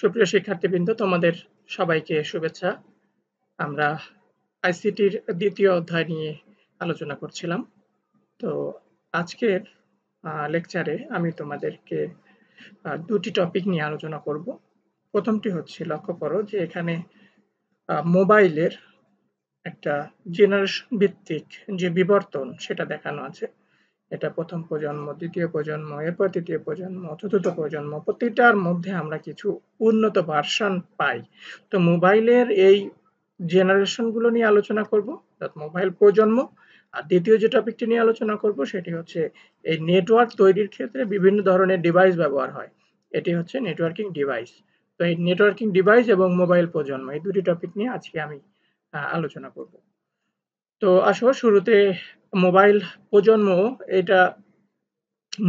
সুপ্রিয় শিক্ষার্থীবৃন্দ তোমাদের সবাইকে শুভেচ্ছা আমরা আইসিটির দ্বিতীয় অধ্যায় নিয়ে আলোচনা করছিলাম তো আজকের লেকচারে আমি তোমাদেরকে দুটি টপিক নিয়ে আলোচনা করব প্রথমটি হচ্ছে লক্ষ্য করো যে এখানে মোবাইলের একটা জেনারেশন ভিত্তিক যে বিবর্তন সেটা দেখানো আছে এটা প্রথম প্রজন্ম দ্বিতীয় প্রজন্ম এরপর তৃতীয় প্রজন্ম চতুর্থ প্রজন্ম প্রতিটার মধ্যে আমরা কিছু উন্নত ভার্সন পাই তো মোবাইলের এই জেনারেশনগুলো নিয়ে আলোচনা করব অর্থাৎ মোবাইল প্রজন্ম আর দ্বিতীয় যে টপিকটি নিয়ে আলোচনা করব সেটি হচ্ছে এই নেটওয়ার্ক তৈরির ক্ষেত্রে বিভিন্ন ধরনের ডিভাইস ব্যবহার হয় এটি হচ্ছে নেটওয়ার্কিং ডিভাইস তো এই নেটওয়ার্কিং ডিভাইস এবং মোবাইল প্রজন্ম এই দুটি টপিক নিয়ে আজকে আমি আলোচনা করব তো আসো শুরুতে মোবাইল প্রজন্ম এটা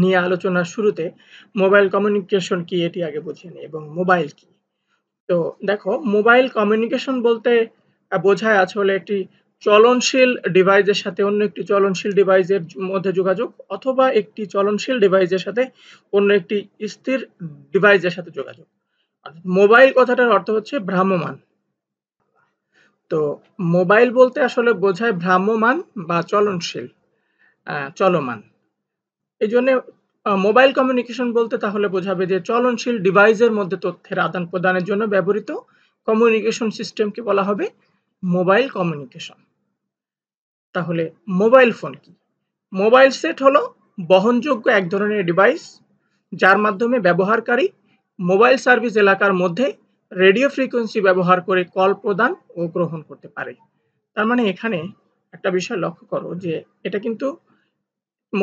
নিয়ে আলোচনার শুরুতে মোবাইল কমিউনিকেশন কি এটি আগে বুঝে নিই এবং মোবাইল কি তো দেখো মোবাইল কমিউনিকেশন বলতে বোঝায় আসলে একটি চলনশীল ডিভাইসের সাথে অন্য একটি চলনশীল ডিভাইসের মধ্যে যোগাযোগ অথবা একটি চলনশীল ডিভাইসের সাথে অন্য একটি স্থির ডিভাইসের সাথে যোগাযোগ মোবাইল কথাটার অর্থ হচ্ছে ভ্রাম্যমান তো মোবাইল বলতে আসলে বোঝায় ভ্রাম্যমান বা চলনশীল চলমান এই জন্যে মোবাইল কমিউনিকেশন বলতে তাহলে বোঝাবে যে চলনশীল ডিভাইসের মধ্যে তথ্যের আদান প্রদানের জন্য ব্যবহৃত কমিউনিকেশন সিস্টেমকে বলা হবে মোবাইল কমিউনিকেশন তাহলে মোবাইল ফোন কি মোবাইল সেট হলো বহনযোগ্য এক ধরনের ডিভাইস যার মাধ্যমে ব্যবহারকারী মোবাইল সার্ভিস এলাকার মধ্যে রেডিও ফ্রিকোয়েন্সি ব্যবহার করে কল প্রদান ও গ্রহণ করতে পারে তার মানে এখানে একটা বিষয় লক্ষ্য করো যে এটা কিন্তু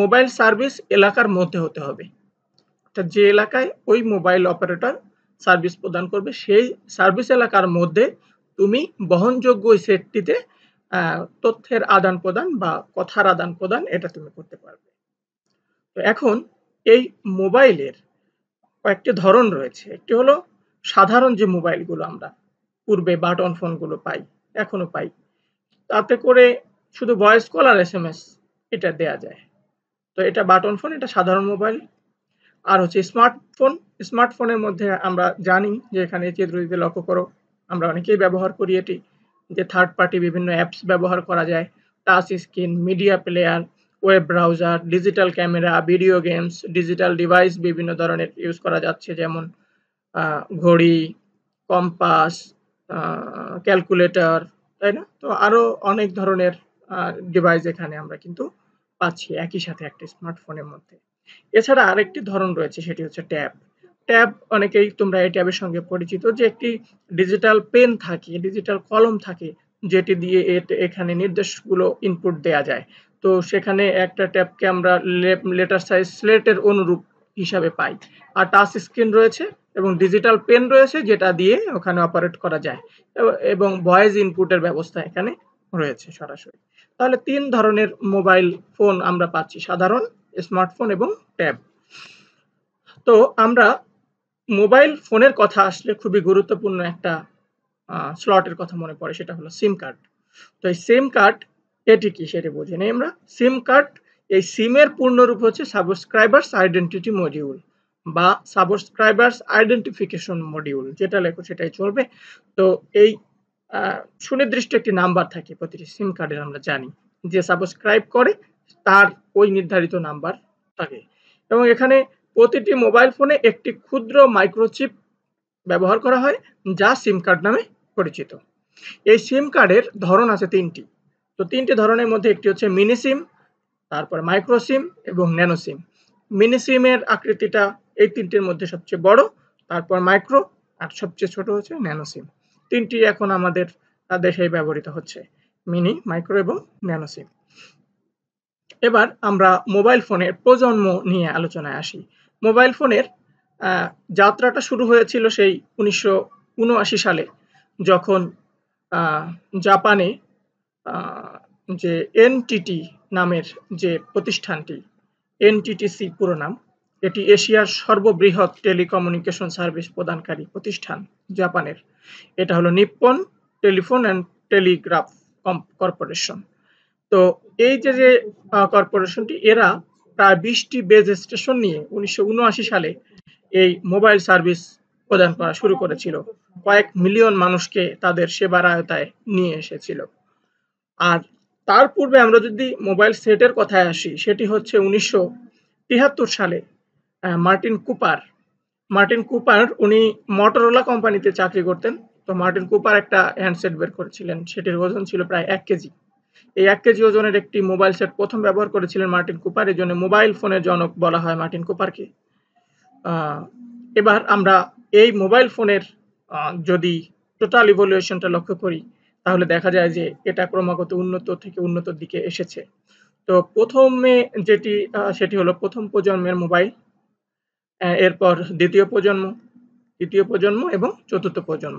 মোবাইল সার্ভিস এলাকার মধ্যে হতে হবে অর্থাৎ যে এলাকায় ওই মোবাইল অপারেটর সার্ভিস প্রদান করবে সেই সার্ভিস এলাকার মধ্যে তুমি বহনযোগ্য ওই সেটটিতে তথ্যের আদান প্রদান বা কথার আদান প্রদান এটা তুমি করতে পারবে তো এখন এই মোবাইলের কয়েকটি ধরন রয়েছে একটি হলো সাধারণ যে মোবাইলগুলো আমরা পূর্বে বাটন ফোনগুলো পাই এখনো পাই তাতে করে শুধু ভয়েস কল আর এস এম এস এটা দেয়া যায় তো এটা বাটন ফোন এটা সাধারণ মোবাইল আর হচ্ছে স্মার্টফোন স্মার্টফোনের মধ্যে আমরা জানি যে এখানে চিত্রটিতে লক্ষ্য করো আমরা অনেকেই ব্যবহার করি এটি যে থার্ড পার্টি বিভিন্ন অ্যাপস ব্যবহার করা যায় touch screen media player web browser digital camera video games digital device বিভিন্ন ধরনের ইউজ করা যাচ্ছে যেমন ঘড়ি কম্পাস ক্যালকুলেটর তাই না তো আরও অনেক ধরনের ডিভাইস এখানে আমরা কিন্তু পাচ্ছি একই সাথে একটা স্মার্টফোনের মধ্যে এছাড়া আরেকটি ধরন রয়েছে সেটি হচ্ছে ট্যাব ট্যাব অনেকেই তোমরা এই ট্যাবের সঙ্গে পরিচিত যে একটি ডিজিটাল পেন থাকে ডিজিটাল কলম থাকে যেটি দিয়ে এখানে নির্দেশগুলো ইনপুট দেয়া যায় তো সেখানে একটা ট্যাবকে আমরা লেটার সাইজ স্লেটের অনুরূপ হিসাবে পাই আর টাচ স্ক্রিন রয়েছে এবং ডিজিটাল পেন রয়েছে যেটা দিয়ে ওখানে অপারেট করা যায় এবং ভয়েস ইনপুটের ব্যবস্থা এখানে রয়েছে সরাসরি তাহলে তিন ধরনের মোবাইল ফোন আমরা পাচ্ছি সাধারণ স্মার্টফোন এবং ট্যাব তো আমরা মোবাইল ফোনের কথা আসলে খুবই গুরুত্বপূর্ণ একটা স্লটের কথা মনে পড়ে সেটা হলো সিম কার্ড তো এই সিম কার্ড এটি কি সেটি বোঝে নেই আমরা সিম কার্ড এই সিমের পূর্ণরূপ হচ্ছে সাবস্ক্রাইবার্স আইডেন্টিটি মডিউল বা সাবস্ক্রাইবার্স আইডেন্টিফিকেশন মডিউল যেটা লেখো সেটাই চলবে তো এই সুনির্দিষ্ট একটি নাম্বার থাকে প্রতিটি সিম কার্ডের আমরা জানি যে সাবস্ক্রাইব করে তার ওই নির্ধারিত নাম্বার থাকে এবং এখানে প্রতিটি মোবাইল ফোনে একটি ক্ষুদ্র মাইক্রোচিপ ব্যবহার করা হয় যা সিম কার্ড নামে পরিচিত এই সিম কার্ডের ধরন আছে তিনটি তো তিনটি ধরনের মধ্যে একটি হচ্ছে মিনি সিম তারপর মাইক্রো সিম এবং ন্যানো সিম মিনি সিমের আকৃতিটা এই তিনটির মধ্যে সবচেয়ে বড় তারপর মাইক্রো আর সবচেয়ে ছোট হচ্ছে ন্যানোসিম তিনটি এখন আমাদের দেশে ব্যবহৃত হচ্ছে মিনি মাইক্রো এবং ন্যানোসিম এবার আমরা মোবাইল ফোনের প্রজন্ম নিয়ে আলোচনায় আসি মোবাইল ফোনের যাত্রাটা শুরু হয়েছিল সেই উনিশশো সালে যখন জাপানে যে এনটিটি নামের যে প্রতিষ্ঠানটি এনটিটিসি পুরো নাম এটি এশিয়ার সর্ববৃহৎ টেলিকমিউনিকেশন সার্ভিস প্রদানকারী প্রতিষ্ঠান জাপানের এটা হলো Nippon telephone and telegraph corporation তো এই যে যে কর্পোরেশনটি এরা প্রায় বিশটি বেজ স্টেশন নিয়ে উনিশশো সালে এই মোবাইল সার্ভিস প্রদান করা শুরু করেছিল কয়েক মিলিয়ন মানুষকে তাদের সেবার আয়তায় নিয়ে এসেছিল আর তার পূর্বে আমরা যদি মোবাইল সেটের কথায় আসি সেটি হচ্ছে উনিশশো সালে মার্টিন কুপার মার্টিন কুপার উনি মটোরোলা কোম্পানিতে চাকরি করতেন তো মার্টিন কুপার একটা হ্যান্ডসেট বের করেছিলেন সেটির ওজন ছিল প্রায় এক কেজি এই এক কেজি ওজনের একটি মোবাইল সেট প্রথম ব্যবহার করেছিলেন মার্টিন কুপার এই জন্য মোবাইল ফোনের জনক বলা হয় মার্টিন কুপারকে এবার আমরা এই মোবাইল ফোনের যদি টোটাল ইভলিউশনটা লক্ষ্য করি তাহলে দেখা যায় যে এটা ক্রমাগত উন্নত থেকে উন্নতর দিকে এসেছে তো প্রথমে যেটি সেটি হলো প্রথম প্রজন্মের মোবাইল এরপর দ্বিতীয় প্রজন্ম তৃতীয় প্রজন্ম এবং চতুর্থ প্রজন্ম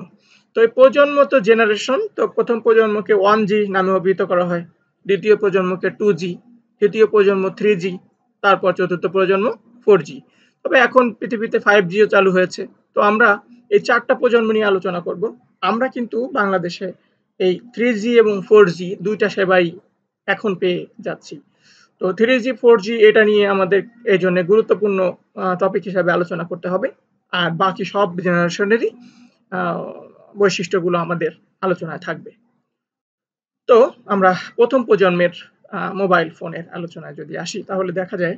তো এই প্রজন্ম তো জেনারেশন তো প্রথম প্রজন্মকে ওয়ান জি নামে অভিহিত করা হয় দ্বিতীয় প্রজন্মকে টু জি তৃতীয় প্রজন্ম থ্রি জি তারপর চতুর্থ প্রজন্ম ফোর জি তবে এখন পৃথিবীতে ফাইভ জিও চালু হয়েছে তো আমরা এই চারটা প্রজন্ম নিয়ে আলোচনা করব আমরা কিন্তু বাংলাদেশে এই থ্রি জি এবং ফোর জি দুইটা সেবাই এখন পেয়ে যাচ্ছি তো থ্রি জি ফোর জি এটা নিয়ে আমাদের এই জন্য গুরুত্বপূর্ণ টপিক হিসাবে আলোচনা করতে হবে আর বাকি সব জেনারেশনেরই বৈশিষ্ট্যগুলো আমাদের আলোচনায় থাকবে তো আমরা প্রথম প্রজন্মের মোবাইল ফোনের আলোচনায় যদি আসি তাহলে দেখা যায়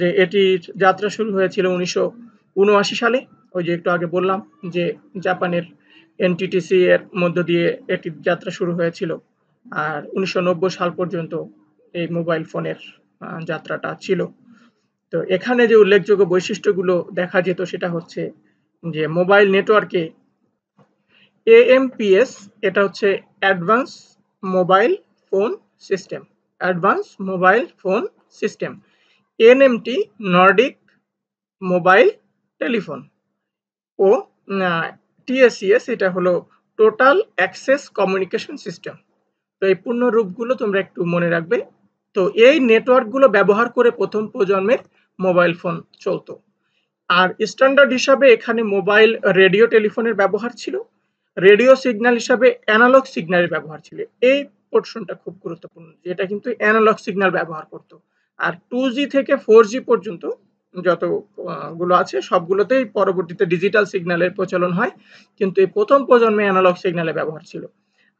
যে এটির যাত্রা শুরু হয়েছিল উনিশশো সালে ওই যে একটু আগে বললাম যে জাপানের এনটিটিসি এর মধ্য দিয়ে এটির যাত্রা শুরু হয়েছিল আর উনিশশো সাল পর্যন্ত এই মোবাইল ফোনের যাত্রাটা ছিল তো এখানে যে উল্লেখযোগ্য বৈশিষ্ট্যগুলো দেখা যেত সেটা হচ্ছে যে মোবাইল নেটওয়ার্কে এএমপিএস এটা হচ্ছে advance mobile phone system advance mobile phone system NMT Nordic mobile telephone ও টিএসিএস এটা হলো টোটাল অ্যাক্সেস কমিউনিকেশন সিস্টেম তো এই পূর্ণ রূপগুলো তোমরা একটু মনে রাখবে তো এই নেটওয়ার্কগুলো ব্যবহার করে প্রথম প্রজন্মের মোবাইল ফোন চলতো আর স্ট্যান্ডার্ড হিসাবে এখানে মোবাইল রেডিও টেলিফোনের ব্যবহার ছিল রেডিও সিগন্যাল হিসাবে অ্যানালগ সিগন্যালের ব্যবহার ছিল এই পোর্শনটা খুব গুরুত্বপূর্ণ যেটা কিন্তু অ্যানালগ সিগন্যাল ব্যবহার করত আর টু থেকে ফোর পর্যন্ত যতগুলো আছে সবগুলোতেই পরবর্তীতে ডিজিটাল সিগন্যালের প্রচলন হয় কিন্তু এই প্রথম প্রজন্মে অ্যানালগ সিগন্যালের ব্যবহার ছিল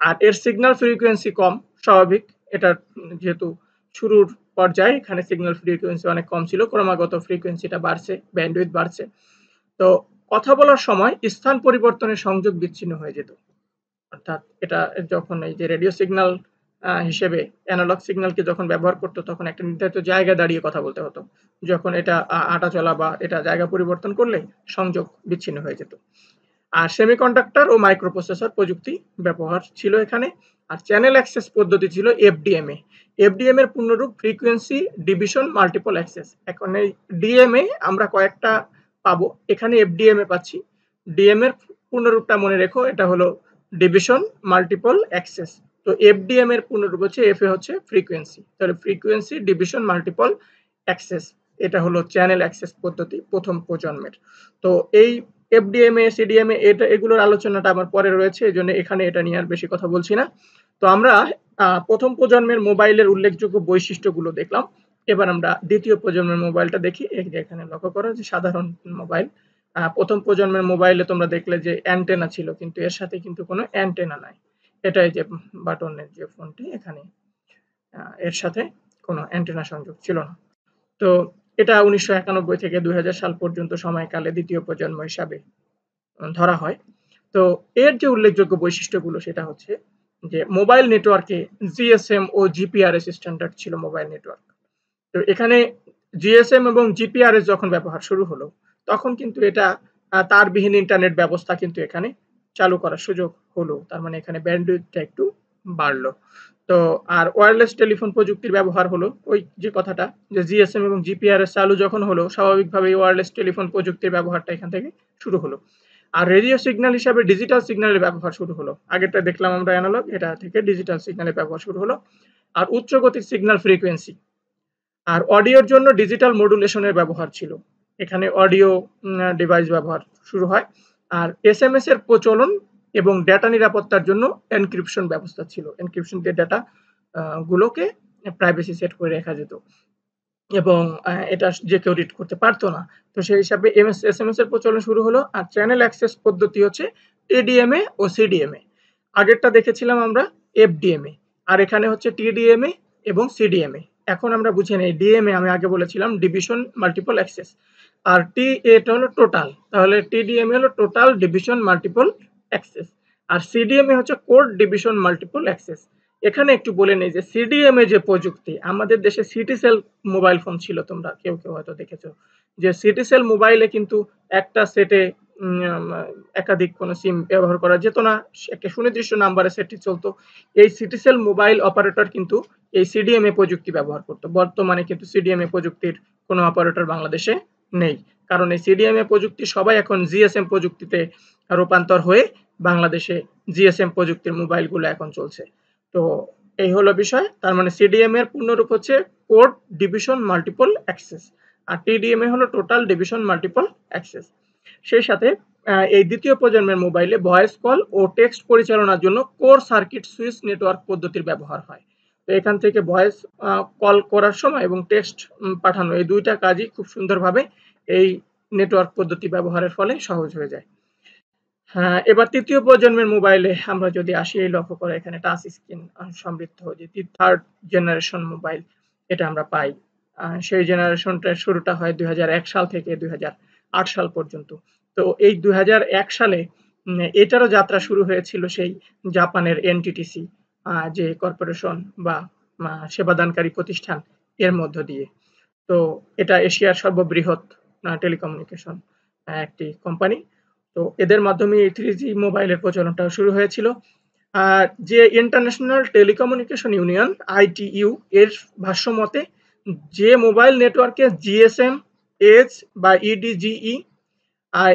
আর এর সিগন্যাল ফ্রিকোয়েন্সি কম স্বাভাবিক এটা যেহেতু শুরুর পর্যায়ে এখানে সিগন্যাল ফ্রিকোয়েন্সি অনেক কম ছিল ক্রমাগত ফ্রিকোয়েন্সিটা বাড়ছে ব্যান্ডউইথ বাড়ছে তো কথা বলার সময় স্থান পরিবর্তনের সংযোগ বিচ্ছিন্ন হয়ে যেত অর্থাৎ এটা যখন এই যে রেডিও সিগন্যাল হিসেবে অ্যানালগ সিগন্যালকে যখন ব্যবহার করতো তখন একটা নির্ধারিত জায়গায় দাঁড়িয়ে কথা বলতে হতো যখন এটা আটা চলা বা এটা জায়গা পরিবর্তন করলে সংযোগ বিচ্ছিন্ন হয়ে যেত আর সেমিকন্ডাক্টর ও মাইক্রোপ্রসেসর প্রযুক্তি ব্যবহার ছিল এখানে আর চ্যানেল অ্যাক্সেস পদ্ধতি ছিল এফডিএমএ এফডিএম এর পূর্ণরূপ ফ্রিকোয়েন্সি ডিভিশন মাল্টিপল অ্যাক্সেস এখন এই ডিএমএ আমরা কয়েকটা পাবো এখানে এফডিএমএ পাচ্ছি ডিএম এর পূর্ণরূপটা মনে রেখো এটা হলো ডিভিশন মাল্টিপল অ্যাক্সেস তো এফডিএম এর পূর্ণরূপ হচ্ছে এফ এ হচ্ছে ফ্রিকোয়েন্সি তাহলে ফ্রিকোয়েন্সি ডিভিশন মাল্টিপল অ্যাক্সেস এটা হলো চ্যানেল অ্যাক্সেস পদ্ধতি প্রথম প্রজন্মের তো এই এফডিএমএ সিডিএমএ এটা এগুলোর আলোচনাটা আমার পরে রয়েছে এই জন্য এখানে এটা নিয়ে আর বেশি কথা বলছি না তো আমরা প্রথম প্রজন্মের মোবাইলের উল্লেখযোগ্য বৈশিষ্ট্যগুলো দেখলাম এবার আমরা দ্বিতীয় প্রজন্মের মোবাইলটা দেখি এখানে লক্ষ্য করো যে সাধারণ মোবাইল প্রথম প্রজন্মের মোবাইলে তোমরা দেখলে যে অ্যান্টেনা ছিল কিন্তু এর সাথে কিন্তু কোনো অ্যান্টেনা নাই এটাই যে বাটনের যে ফোনটি এখানে এর সাথে কোনো অ্যান্টেনা সংযোগ ছিল না তো এটা উনিশশো থেকে দুই সাল পর্যন্ত সময়কালে দ্বিতীয় প্রজন্ম হিসাবে ধরা হয় তো এর যে উল্লেখযোগ্য বৈশিষ্ট্যগুলো সেটা হচ্ছে যে মোবাইল নেটওয়ার্কে জিএসএম ও জিপিআরএস স্ট্যান্ডার্ড ছিল মোবাইল নেটওয়ার্ক তো এখানে জিএসএম এবং জিপিআরএস যখন ব্যবহার শুরু হলো তখন কিন্তু এটা তারবিহীন ইন্টারনেট ব্যবস্থা কিন্তু এখানে চালু করার সুযোগ হলো তার মানে এখানে ব্যান্ডউইথটা একটু বাড়লো তো আর ওয়্যারলেস টেলিফোন প্রযুক্তির ব্যবহার হলো ওই যে কথাটা যে জিএসএম এবং জিপিআরএস চালু যখন হলো স্বাভাবিকভাবেই ওয়্যারলেস টেলিফোন প্রযুক্তির ব্যবহারটা এখান থেকে শুরু হলো আর রেডিও সিগন্যাল হিসাবে ডিজিটাল সিগন্যালের ব্যবহার শুরু হলো আগেরটা দেখলাম আমরা অ্যানালগ এটা থেকে ডিজিটাল সিগন্যালের ব্যবহার শুরু হলো আর উচ্চগতির সিগন্যাল ফ্রিকোয়েন্সি আর অডিওর জন্য ডিজিটাল মডুলেশনের ব্যবহার ছিল এখানে অডিও ডিভাইস ব্যবহার শুরু হয় আর এস এম এস এর প্রচলন এবং ডেটা নিরাপত্তার জন্য এনক্রিপশন ব্যবস্থা ছিল এনক্রিপশন দিয়ে ডেটা গুলোকে প্রাইভেসি সেট করে রাখা যেত এবং এটা যে কেউ রিড করতে পারতো না তো সেই হিসাবে এমএস এস এম এস এর প্রচলন শুরু হলো আর চ্যানেল অ্যাক্সেস পদ্ধতি হচ্ছে টিডিএমএ ও সিডিএমএ আগেরটা দেখেছিলাম আমরা এফডিএমএ আর এখানে হচ্ছে টিডিএমএ এবং সিডিএমএ এখন আমরা বুঝে নেই ডিএমএ আমি আগে বলেছিলাম ডিভিশন মাল্টিপল অ্যাক্সেস আর টি এটা হলো টোটাল তাহলে টিডিএমএ হলো টোটাল ডিভিশন মাল্টিপল অ্যাক্সেস আর সিডিএমএ হচ্ছে কোড ডিভিশন মাল্টিপল অ্যাক্সেস এখানে একটু বলে নেই যে সিডিএমএ যে প্রযুক্তি আমাদের দেশে সিটি সেল মোবাইল ফোন ছিল তোমরা কেউ কেউ হয়তো দেখেছো যে সিটি সেল মোবাইলে কিন্তু একটা সেটে একাধিক কোনো সিম ব্যবহার করা যেত না একটা সুনির্দিষ্ট নাম্বারে সেটটি চলতো এই সিটি সেল মোবাইল অপারেটর কিন্তু এই সিডিএমএ প্রযুক্তি ব্যবহার করতো বর্তমানে কিন্তু সিডিএমএ প্রযুক্তির কোনো অপারেটর বাংলাদেশে নেই কারণ এই সিডিএমএ প্রযুক্তি সবাই এখন জিএসএম প্রযুক্তিতে রূপান্তর হয়ে বাংলাদেশে জিএসএম প্রযুক্তির মোবাইলগুলো এখন চলছে তো এই হলো বিষয় তার মানে সিডিএম এর পূর্ণরূপ হচ্ছে কোড ডিভিশন মাল্টিপল অ্যাক্সেস আর টিডিএম এ হলো টোটাল ডিভিশন মাল্টিপল অ্যাক্সেস সেই সাথে এই দ্বিতীয় প্রজন্মের মোবাইলে ভয়েস কল ও টেক্সট পরিচালনার জন্য কোর সার্কিট সুইচ নেটওয়ার্ক পদ্ধতির ব্যবহার হয় তো এখান থেকে ভয়েস কল করার সময় এবং টেক্সট পাঠানো এই দুইটা কাজই খুব সুন্দরভাবে এই নেটওয়ার্ক পদ্ধতি ব্যবহারের ফলে সহজ হয়ে যায় হ্যাঁ, এবার তৃতীয় প্রজন্মের মোবাইলে আমরা যদি আসি এই লক্ষ্য করে এখানে টাচ স্ক্রিন সমৃদ্ধ যে থার্ড জেনারেশন মোবাইল এটা আমরা পাই সেই জেনারেশনটা শুরুটা হয় দুই সাল থেকে দুই সাল পর্যন্ত তো এই দুই সালে এটারও যাত্রা শুরু হয়েছিল সেই জাপানের এনটিটিসি যে কর্পোরেশন বা সেবাদানকারী প্রতিষ্ঠান এর মধ্য দিয়ে তো এটা এশিয়ার সর্ববৃহৎ টেলিকমিউনিকেশন একটি কোম্পানি তো এদের মাধ্যমে এই থ্রি জি মোবাইলের প্রচলনটা শুরু হয়েছিল আর যে ইন্টারন্যাশনাল টেলিকমিউনিকেশন ইউনিয়ন আইটিইউ এর ভাষ্য মতে যে মোবাইল নেটওয়ার্কে জিএসএম এইচ বা ইডিজিই আই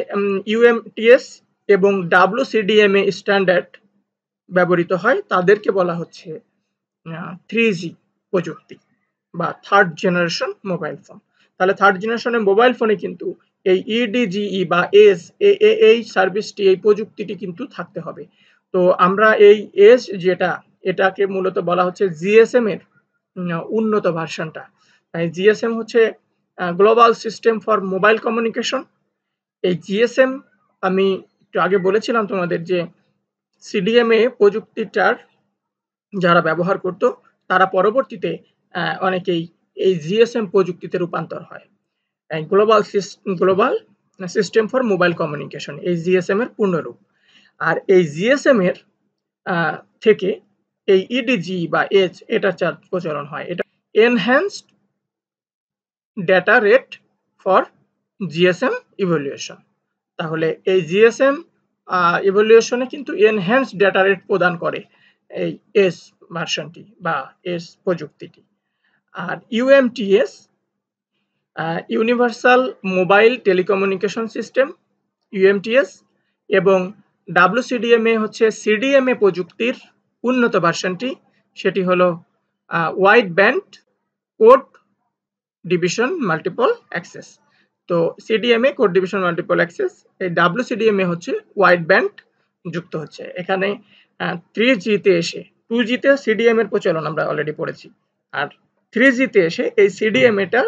ইউএমটিএস এবং ডাব্লুসিডিএমএ স্ট্যান্ডার্ড ব্যবহৃত হয় তাদেরকে বলা হচ্ছে থ্রি জি প্রযুক্তি বা থার্ড জেনারেশন মোবাইল ফোন তাহলে থার্ড জেনারেশনের মোবাইল ফোনে কিন্তু এই ইডিজিই e e বা এস এ এই সার্ভিসটি এই প্রযুক্তিটি কিন্তু থাকতে হবে তো আমরা এই এস যেটা এটাকে মূলত বলা হচ্ছে জিএসএম এর উন্নত ভার্সনটা তাই জিএসএম হচ্ছে global system for mobile communication এই জিএসএম আমি একটু আগে বলেছিলাম তোমাদের যে সিডিএমএ প্রযুক্তিটার যারা ব্যবহার করত তারা পরবর্তীতে অনেকেই এই জিএসএম প্রযুক্তিতে রূপান্তর হয় global global system for mobile communication এই জিএসএম এর পূর্ণরূপ আর এই জিএসএম এর থেকে এই ইডিজি e বা এইচ এটা চার প্রচলন হয় এটা enhanced data rate for GSM evolution তাহলে এই জিএসএম ইভলিউশনে কিন্তু এনহ্যান্সড ডেটা রেট প্রদান করে এই এস ভার্সনটি বা এস প্রযুক্তিটি আর UMTS universal mobile telecommunication system UMTS এবং ডাব্লুসিডিএমএ হচ্ছে সিডিএমএ প্রযুক্তির উন্নত ভার্সনটি সেটি হলো wide band code division multiple access তো CDMA code division multiple access এই ডাব্লুসিডিএমএ হচ্ছে ওয়াইড ব্যান্ড যুক্ত হচ্ছে এখানে থ্রি জিতে এসে টু জিতে সিডিএমএর প্রচলন আমরা অলরেডি পড়েছি আর থ্রি জিতে এসে এই সিডিএম এটা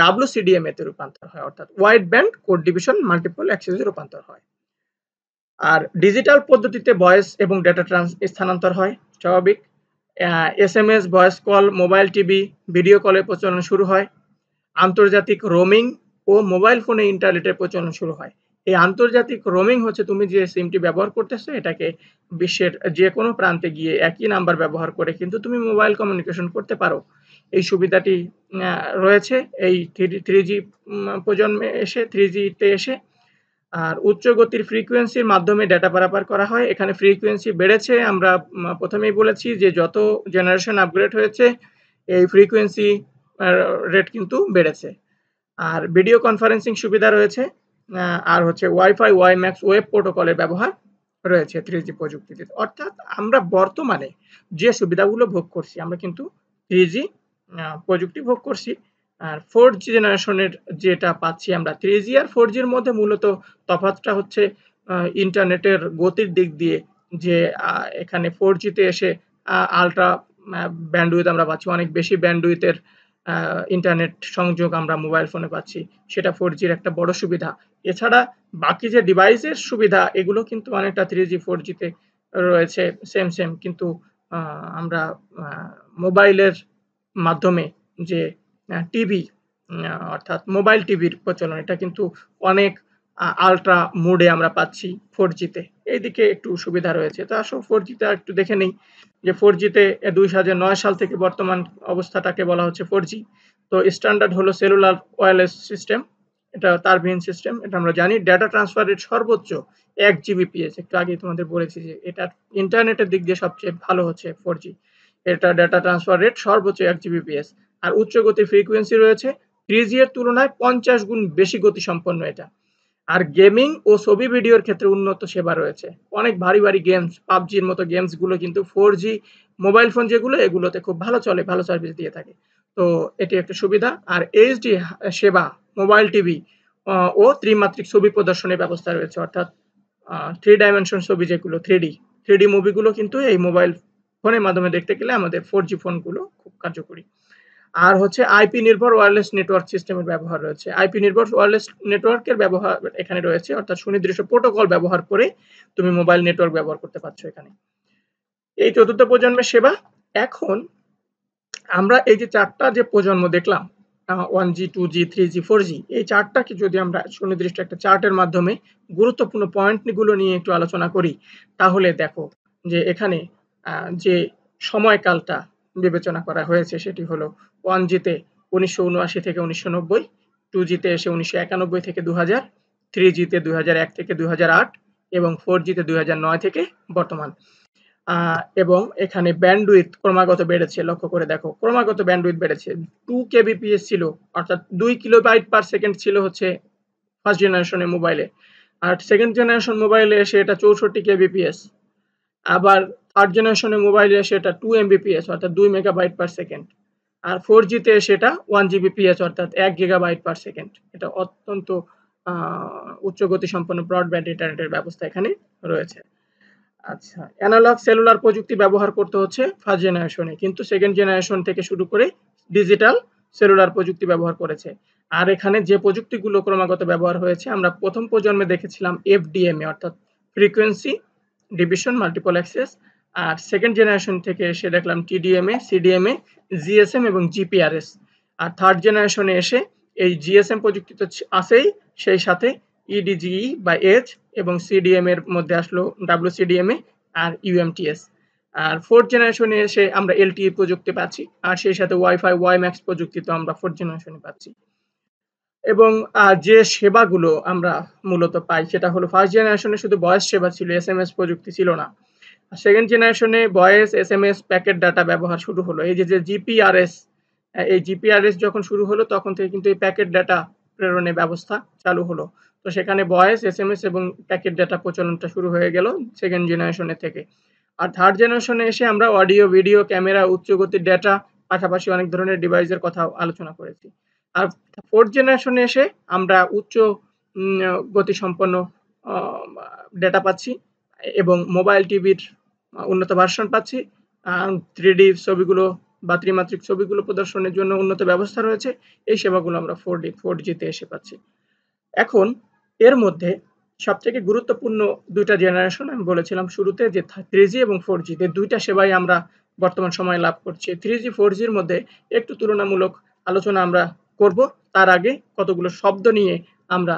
ডাব্লুসিডিএম এতে রূপান্তর হয় অর্থাৎ wide band code division multiple অ্যাক্সেসে রূপান্তর হয় আর ডিজিটাল পদ্ধতিতে ভয়েস এবং ডেটা ট্রান্স স্থানান্তর হয় স্বাভাবিক S M S voice call mobile TV video কলের প্রচলন শুরু হয় আন্তর্জাতিক রোমিং ও মোবাইল ফোনে ইন্টারনেটের প্রচলন শুরু হয় এই আন্তর্জাতিক রোমিং হচ্ছে তুমি যে সিমটি ব্যবহার করতেছো এটাকে বিশ্বের যে কোনো প্রান্তে গিয়ে একই নাম্বার ব্যবহার করে কিন্তু তুমি মোবাইল কমিউনিকেশন করতে পারো এই সুবিধাটি রয়েছে এই থ্রি থ্রি জি প্রজন্মে এসে থ্রি জিতে এসে আর উচ্চ গতির ফ্রিকুয়েন্সির মাধ্যমে ডেটা পারাপার করা হয় এখানে ফ্রিকুয়েন্সি বেড়েছে আমরা প্রথমেই বলেছি যে যত জেনারেশন আপগ্রেড হয়েছে এই ফ্রিকুয়েন্সি রেট কিন্তু বেড়েছে আর ভিডিও কনফারেন্সিং সুবিধা রয়েছে আর হচ্ছে ওয়াইফাই ওয়াই ম্যাক্স ওয়েব প্রোটোকলের ব্যবহার রয়েছে থ্রি জি প্রযুক্তিতে অর্থাৎ আমরা বর্তমানে যে সুবিধাগুলো ভোগ করছি আমরা কিন্তু থ্রি জি প্রযুক্তি ভোগ করছি আর ফোর জি জেনারেশনের যেটা পাচ্ছি আমরা থ্রি জি আর ফোর জির মধ্যে মূলত তফাতটা হচ্ছে ইন্টারনেটের গতির দিক দিয়ে যে এখানে ফোর জিতে এসে আলট্রা ব্যান্ডউইথ আমরা পাচ্ছি অনেক বেশি ব্যান্ডউইথের ইন্টারনেট সংযোগ আমরা মোবাইল ফোনে পাচ্ছি সেটা ফোর জির একটা বড় সুবিধা এছাড়া বাকি যে ডিভাইসের সুবিধা এগুলো কিন্তু অনেকটা থ্রি জি ফোর জিতে রয়েছে সেম সেম কিন্তু আমরা মোবাইলের মাধ্যমে যে টিভি অর্থাৎ মোবাইল টিভির প্রচলন এটা কিন্তু অনেক আলট্রা মোডে আমরা পাচ্ছি ফোর জিতে এইদিকে একটু সুবিধা রয়েছে তো আসো ফোর জিতে একটু দেখে নেই যে ফোর জিতে দুই হাজার নয় সাল থেকে বর্তমান অবস্থাটাকে বলা হচ্ছে ফোর জি তো স্ট্যান্ডার্ড হলো সেলুলার ওয়ারলেস সিস্টেম এটা তারবিহীন সিস্টেম এটা আমরা জানি ডেটা ট্রান্সফার রেট সর্বোচ্চ এক জিবিপিএস একটু আগে তোমাদের বলেছি যে এটা ইন্টারনেটের দিক দিয়ে সবচেয়ে ভালো হচ্ছে ফোর জি এটা ডেটা ট্রান্সফার রেট সর্বোচ্চ এক জিবিপিএস আর উচ্চ গতির ফ্রিকুয়েন্সি রয়েছে থ্রি এর তুলনায় পঞ্চাশ গুণ বেশি গতি সম্পন্ন এটা আর গেমিং ও ছবি ভিডিওর ক্ষেত্রে উন্নত সেবা রয়েছে অনেক ভারী ভারী গেমস পাবজির মতো গেমসগুলো কিন্তু ফোর জি মোবাইল ফোন যেগুলো এগুলোতে খুব ভালো চলে ভালো সার্ভিস দিয়ে থাকে তো এটি একটা সুবিধা আর এইচডি সেবা মোবাইল টিভি ও ত্রিমাত্রিক ছবি প্রদর্শনের ব্যবস্থা রয়েছে অর্থাৎ থ্রি ডাইমেনশন ছবি যেগুলো থ্রি ডি থ্রি ডি মুভিগুলো কিন্তু এই মোবাইল ফোনের মাধ্যমে দেখতে গেলে আমাদের ফোর জি ফোনগুলো খুব কার্যকরী আর হচ্ছে আইপি নির্ভর ওয়ারলেস নেটওয়ার্ক সিস্টেমের ব্যবহার রয়েছে আইপি নির্ভর ওয়ারলেস নেটওয়ার্কের ব্যবহার এখানে রয়েছে অর্থাৎ সুনির্দিষ্ট প্রোটোকল ব্যবহার করে তুমি মোবাইল নেটওয়ার্ক ব্যবহার করতে পারছো এখানে এই চতুর্থ প্রজন্মের সেবা এখন আমরা এই যে চারটা যে প্রজন্ম দেখলাম one G two G three G four G এই চারটাকে যদি আমরা সুনির্দিষ্ট একটা চার্টের মাধ্যমে গুরুত্বপূর্ণ পয়েন্টগুলো নিয়ে একটু আলোচনা করি তাহলে দেখো যে এখানে যে সময়কালটা বিবেচনা করা হয়েছে সেটি হলো ওয়ান জিতে উনিশশো উনআশি থেকে উনিশশো নব্বই টু জিতে এসে উনিশশো একানব্বই থেকে দু হাজার থ্রি জিতে দু হাজার এক থেকে দু হাজার আট এবং ফোর জিতে দু হাজার নয় থেকে বর্তমান এবং এখানে ব্যান্ডউইথ ক্রমাগত বেড়েছে লক্ষ্য করে দেখো ক্রমাগত ব্যান্ডউইথ বেড়েছে টু কেবিপিএস ছিল অর্থাৎ দুই কিলোবাইট পার সেকেন্ড ছিল হচ্ছে ফার্স্ট জেনারেশনের মোবাইলে আর সেকেন্ড জেনারেশন মোবাইলে এসে এটা চৌষট্টি কেবিপিএস আবার থার্ড জেনারেশনের মোবাইলে সেটা টু এমবিপিএস অর্থাৎ দুই মেগাবাইট পার সেকেন্ড আর ফোর জিতে সেটা ওয়ান জিবিপিএস অর্থাৎ এক গিগাবাইট পার সেকেন্ড এটা অত্যন্ত উচ্চ গতি সম্পন্ন ব্রডব্যান্ড ইন্টারনেটের ব্যবস্থা এখানে রয়েছে আচ্ছা অ্যানালগ সেলুলার প্রযুক্তি ব্যবহার করতে হচ্ছে ফার্স্ট জেনারেশনে কিন্তু সেকেন্ড জেনারেশন থেকে শুরু করে ডিজিটাল সেলুলার প্রযুক্তি ব্যবহার করেছে আর এখানে যে প্রযুক্তিগুলো ক্রমাগত ব্যবহার হয়েছে আমরা প্রথম প্রজন্মে দেখেছিলাম এফডিএমএ অর্থাৎ ফ্রিকোয়েন্সি ডিভিশন মাল্টিপল অ্যাক্সেস আর সেকেন্ড জেনারেশন থেকে এসে দেখলাম টিডিএমএ সিডিএমএ জিএসএম এবং জিপিআরএস আর থার্ড জেনারেশনে এসে এই জিএসএম প্রযুক্তি তো আসেই সেই সাথে ইডিজিই e e বা এজ এবং সিডিএম এর মধ্যে আসলো ডাব্লিউসিডিএমএ আর ইউএমটিএস আর ফোর্থ জেনারেশনে এসে আমরা এলটিই e প্রযুক্তি পাচ্ছি আর সেই সাথে ওয়াইফাই ওয়াই ম্যাক্স প্রযুক্তি তো আমরা ফোর্থ জেনারেশনে পাচ্ছি এবং যে সেবাগুলো আমরা মূলত পাই সেটা হলো ফার্স্ট জেনারেশনে শুধু বয়স সেবা ছিল এস এম এস প্রযুক্তি ছিল না সেকেন্ড জেনারেশনে voice S M S packet data ব্যবহার শুরু হলো এই যে যে জিপিআরএস এই জিপিআরএস যখন শুরু হলো তখন থেকে কিন্তু এই প্যাকেট ডাটা প্রেরণে ব্যবস্থা চালু হলো তো সেখানে ভয়েস এস এম এস এবং প্যাকেট ডাটা প্রচলনটা শুরু হয়ে গেল সেকেন্ড জেনারেশনের থেকে আর থার্ড জেনারেশনে এসে আমরা অডিও ভিডিও ক্যামেরা উচ্চ গতির ডেটা পাশাপাশি অনেক ধরনের ডিভাইসের কথা আলোচনা করেছি আর ফোর্থ জেনারেশনে এসে আমরা উচ্চ গতিসম্পন্ন ডেটা পাচ্ছি এবং মোবাইল টিভির উন্নত ভার্সন পাচ্ছি থ্রি ছবিগুলো বা ত্রিমাত্রিক ছবিগুলো প্রদর্শনের জন্য উন্নত ব্যবস্থা রয়েছে এই সেবাগুলো আমরা ফোর ডি ফোর জিতে এসে পাচ্ছি এখন এর মধ্যে সবথেকে গুরুত্বপূর্ণ দুইটা জেনারেশন আমি বলেছিলাম শুরুতে যে থ্রি জি এবং ফোর জি দুইটা সেবাই আমরা বর্তমান সময়ে লাভ করছি থ্রি জি ফোর জির মধ্যে একটু তুলনামূলক আলোচনা আমরা করব তার আগে কতগুলো শব্দ নিয়ে আমরা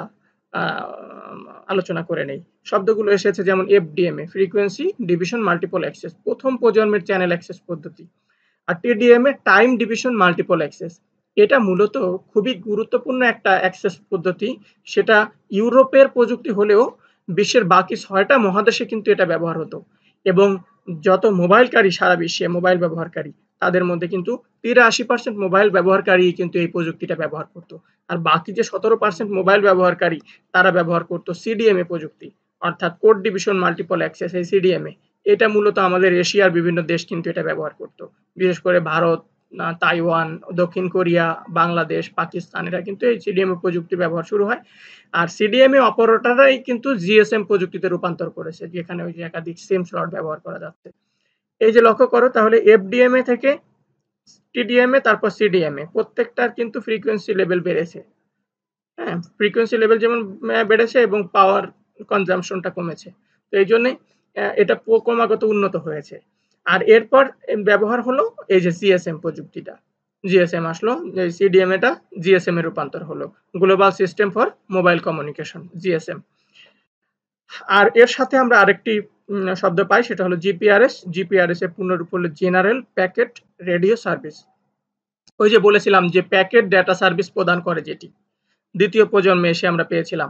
আলোচনা করে নেই শব্দগুলো এসেছে যেমন FDMA frequency division multiple access প্রথম প্রজন্মের চ্যানেল অ্যাক্সেস পদ্ধতি আর TDMA time division multiple access এটা মূলত খুবই গুরুত্বপূর্ণ একটা অ্যাক্সেস পদ্ধতি সেটা ইউরোপের প্রযুক্তি হলেও বিশ্বের বাকি ছয়টা মহাদেশে কিন্তু এটা ব্যবহার হতো এবং যত মোবাইলকারী সারা বিশ্বে মোবাইল ব্যবহারকারী তাদের মধ্যে কিন্তু তিরাশি পার্সেন্ট মোবাইল ব্যবহারকারী কিন্তু এই প্রযুক্তিটা ব্যবহার করত আর বাকি যে সতেরো পার্সেন্ট মোবাইল ব্যবহারকারী তারা ব্যবহার করত সিডিএমএ প্রযুক্তি অর্থাৎ কোড ডিভিশন মাল্টিপল অ্যাক্সেস এই সিডিএমএ এটা মূলত আমাদের এশিয়ার বিভিন্ন দেশ কিন্তু এটা ব্যবহার করত বিশেষ করে ভারত তাইওয়ান দক্ষিণ কোরিয়া বাংলাদেশ পাকিস্তান এরা কিন্তু এই সিডিএমএ প্রযুক্তি ব্যবহার শুরু হয় আর সিডিএমএ অপারেটাররাই কিন্তু জিএসএম প্রযুক্তিতে রূপান্তর করেছে যেখানে ওই যে একাধিক সিম স্লট ব্যবহার করা যাচ্ছে এই যে লক্ষ্য করো তাহলে এফডিএমএ থেকে টিডিএমএ তারপর সিডিএমএ প্রত্যেকটার কিন্তু ফ্রিকোয়েন্সি লেভেল বেড়েছে হ্যাঁ ফ্রিকোয়েন্সি লেভেল যেমন বেড়েছে এবং পাওয়ার কনজামশনটা কমেছে তো এই জন্যে এটা ক্রমাগত উন্নত হয়েছে আর এরপর ব্যবহার হলো এই যে সিএসএম প্রযুক্তিটা জিএসএম আসলো সিডিএম এটা জিএসএম এ রূপান্তর হলো global system for mobile communication GSM আর এর সাথে আমরা আরেকটি শব্দ পাই সেটা হলো জিপিআরএস জিপিআরএস এর পূর্ণরূপ হলো জেনারেল প্যাকেট রেডিও সার্ভিস ওই যে বলেছিলাম যে প্যাকেট ডেটা সার্ভিস প্রদান করে যেটি দ্বিতীয় প্রজন্মে এসে আমরা পেয়েছিলাম